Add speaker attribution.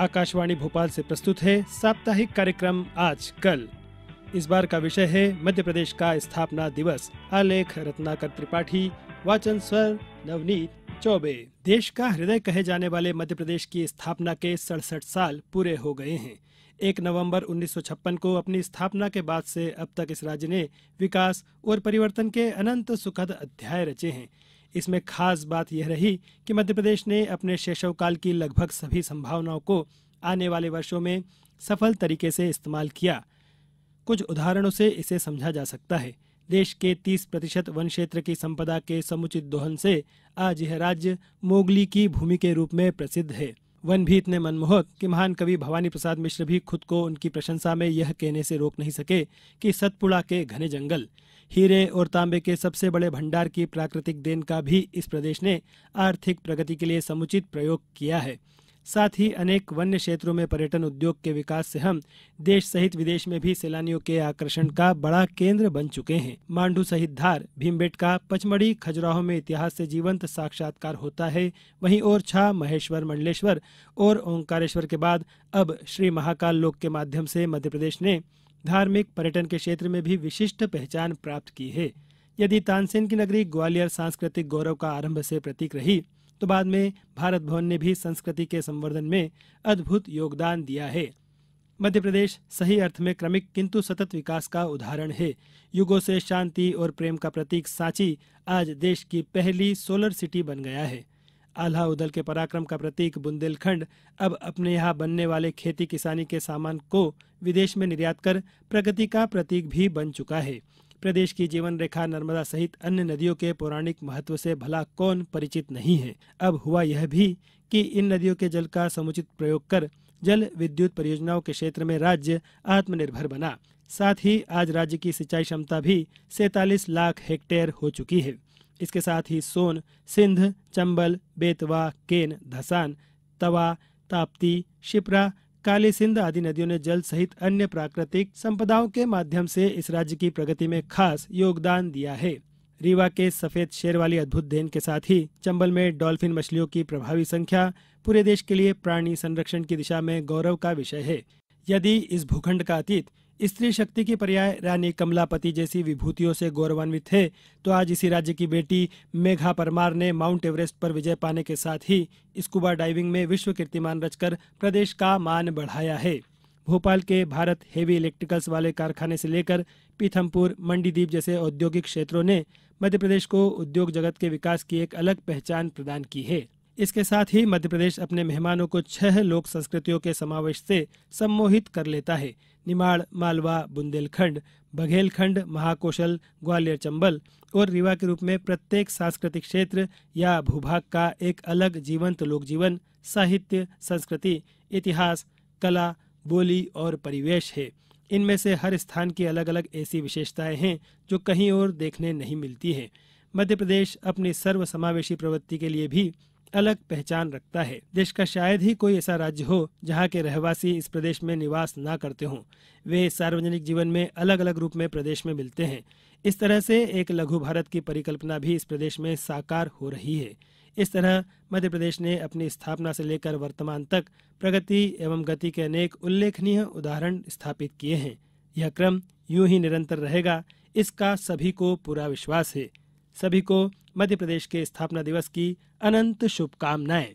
Speaker 1: आकाशवाणी भोपाल से प्रस्तुत है साप्ताहिक कार्यक्रम आज कल इस बार का विषय है मध्य प्रदेश का स्थापना दिवस आलेख रत्नाकर त्रिपाठी वाचन स्वर नवनीत चौबे देश का हृदय कहे जाने वाले मध्य प्रदेश की स्थापना के सड़सठ साल पूरे हो गए हैं एक नवंबर 1956 को अपनी स्थापना के बाद से अब तक इस राज्य ने विकास और परिवर्तन के अनंत सुखद अध्याय रचे हैं इसमें खास बात यह रही कि प्रदेश ने अपने शैशवकाल की लगभग सभी संभावनाओं को आने वाले वर्षों में सफल तरीके से इस्तेमाल किया कुछ उदाहरणों से इसे समझा जा सकता है देश के 30 प्रतिशत वन क्षेत्र की संपदा के समुचित दोहन से आज यह राज्य मोगली की भूमि के रूप में प्रसिद्ध है वन भी इतने मनमोहक कि महान कवि भवानी प्रसाद मिश्र भी खुद को उनकी प्रशंसा में यह कहने से रोक नहीं सके कि सतपुड़ा के घने जंगल हीरे और तांबे के सबसे बड़े भंडार की प्राकृतिक देन का भी इस प्रदेश ने आर्थिक प्रगति के लिए समुचित प्रयोग किया है साथ ही अनेक वन्य क्षेत्रों में पर्यटन उद्योग के विकास से हम देश सहित विदेश में भी सैलानियों के आकर्षण का बड़ा केंद्र बन चुके हैं मांडू सहित धार भीमबेटका पचमढ़ी खजुराहो में इतिहास से जीवंत साक्षात्कार होता है वहीं और छा महेश्वर मंडलेश्वर और ओंकारेश्वर के बाद अब श्री महाकाल लोक के माध्यम से मध्य प्रदेश ने धार्मिक पर्यटन के क्षेत्र में भी विशिष्ट पहचान प्राप्त की है यदि तानसेन की नगरी ग्वालियर सांस्कृतिक गौरव का आरंभ से प्रतीक रही तो बाद में भारत भवन ने भी संस्कृति के संवर्धन में अद्भुत योगदान दिया है मध्य प्रदेश सही अर्थ में क्रमिक किंतु सतत विकास का उदाहरण है युगों से शांति और प्रेम का प्रतीक सांची आज देश की पहली सोलर सिटी बन गया है आल्हा उदल के पराक्रम का प्रतीक बुंदेलखंड अब अपने यहाँ बनने वाले खेती किसानी के सामान को विदेश में निर्यात कर प्रगति का प्रतीक भी बन चुका है प्रदेश की जीवन रेखा नर्मदा सहित अन्य नदियों के पौराणिक महत्व से भला कौन परिचित नहीं है अब हुआ यह भी कि इन नदियों के जल का समुचित प्रयोग कर जल विद्युत परियोजनाओं के क्षेत्र में राज्य आत्मनिर्भर बना साथ ही आज राज्य की सिंचाई क्षमता भी सैतालीस लाख हेक्टेयर हो चुकी है इसके साथ ही सोन सिंध चंबल बेतवा केन धसान तवा ताप्ती शिप्रा काली सिंध आदि नदियों ने जल सहित अन्य प्राकृतिक संपदाओं के माध्यम से इस राज्य की प्रगति में खास योगदान दिया है रीवा के सफेद शेर वाली अद्भुत देन के साथ ही चंबल में डॉल्फिन मछलियों की प्रभावी संख्या पूरे देश के लिए प्राणी संरक्षण की दिशा में गौरव का विषय है यदि इस भूखंड का अतीत स्त्री शक्ति की पर्याय रानी कमलापति जैसी विभूतियों से गौरवान्वित है तो आज इसी राज्य की बेटी मेघा परमार ने माउंट एवरेस्ट पर विजय पाने के साथ ही स्कूबा डाइविंग में विश्व कीर्तिमान रचकर प्रदेश का मान बढ़ाया है भोपाल के भारत हेवी इलेक्ट्रिकल्स वाले कारखाने से लेकर पीथमपुर मंडीदीप जैसे औद्योगिक क्षेत्रों ने मध्य प्रदेश को उद्योग जगत के विकास की एक अलग पहचान प्रदान की है इसके साथ ही मध्य प्रदेश अपने मेहमानों को छह लोक संस्कृतियों के समावेश से सम्मोहित कर लेता है निमाड़ मालवा बुंदेलखंड बघेलखंड महाकौशल ग्वालियर चंबल और रीवा के रूप में प्रत्येक सांस्कृतिक क्षेत्र या भूभाग का एक अलग जीवंत लोक जीवन साहित्य संस्कृति इतिहास कला बोली और परिवेश है इनमें से हर स्थान की अलग अलग ऐसी विशेषताएं हैं जो कहीं और देखने नहीं मिलती हैं मध्य प्रदेश अपनी सर्वसमावेशी प्रवृत्ति के लिए भी अलग पहचान रखता है देश का शायद ही कोई ऐसा राज्य हो जहाँ के रहवासी इस प्रदेश में निवास न करते हों वे सार्वजनिक जीवन में अलग अलग रूप में प्रदेश में मिलते हैं इस तरह से एक लघु भारत की परिकल्पना भी इस प्रदेश में साकार हो रही है इस तरह मध्य प्रदेश ने अपनी स्थापना से लेकर वर्तमान तक प्रगति एवं गति के अनेक उल्लेखनीय उदाहरण स्थापित किए हैं यह क्रम यूं ही निरंतर रहेगा इसका सभी को पूरा विश्वास है सभी को मध्य प्रदेश के स्थापना दिवस की अनंत शुभकामनाएं